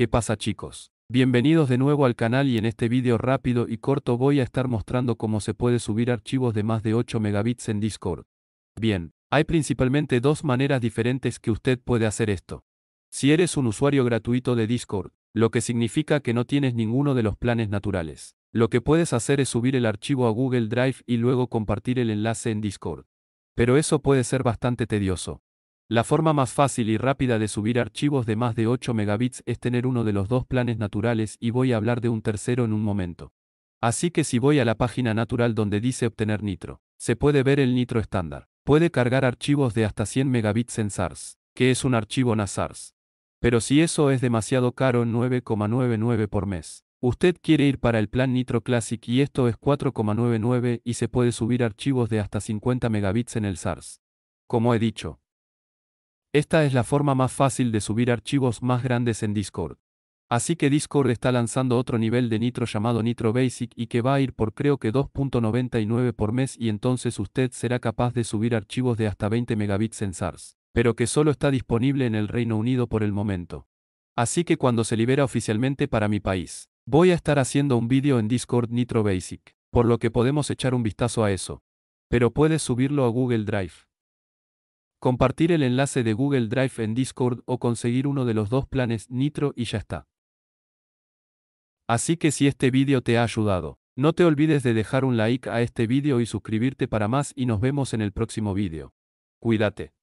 ¿Qué pasa chicos? Bienvenidos de nuevo al canal y en este vídeo rápido y corto voy a estar mostrando cómo se puede subir archivos de más de 8 megabits en Discord. Bien, hay principalmente dos maneras diferentes que usted puede hacer esto. Si eres un usuario gratuito de Discord, lo que significa que no tienes ninguno de los planes naturales. Lo que puedes hacer es subir el archivo a Google Drive y luego compartir el enlace en Discord. Pero eso puede ser bastante tedioso. La forma más fácil y rápida de subir archivos de más de 8 megabits es tener uno de los dos planes naturales y voy a hablar de un tercero en un momento. Así que si voy a la página natural donde dice obtener nitro, se puede ver el nitro estándar. Puede cargar archivos de hasta 100 megabits en SARS, que es un archivo NAS-SARS. Pero si eso es demasiado caro 9,99 por mes. Usted quiere ir para el plan Nitro Classic y esto es 4,99 y se puede subir archivos de hasta 50 megabits en el SARS. Como he dicho, esta es la forma más fácil de subir archivos más grandes en Discord. Así que Discord está lanzando otro nivel de Nitro llamado Nitro Basic y que va a ir por creo que 2.99 por mes y entonces usted será capaz de subir archivos de hasta 20 megabits en SARS, pero que solo está disponible en el Reino Unido por el momento. Así que cuando se libera oficialmente para mi país, voy a estar haciendo un vídeo en Discord Nitro Basic, por lo que podemos echar un vistazo a eso. Pero puedes subirlo a Google Drive compartir el enlace de Google Drive en Discord o conseguir uno de los dos planes Nitro y ya está. Así que si este vídeo te ha ayudado, no te olvides de dejar un like a este vídeo y suscribirte para más y nos vemos en el próximo vídeo. Cuídate.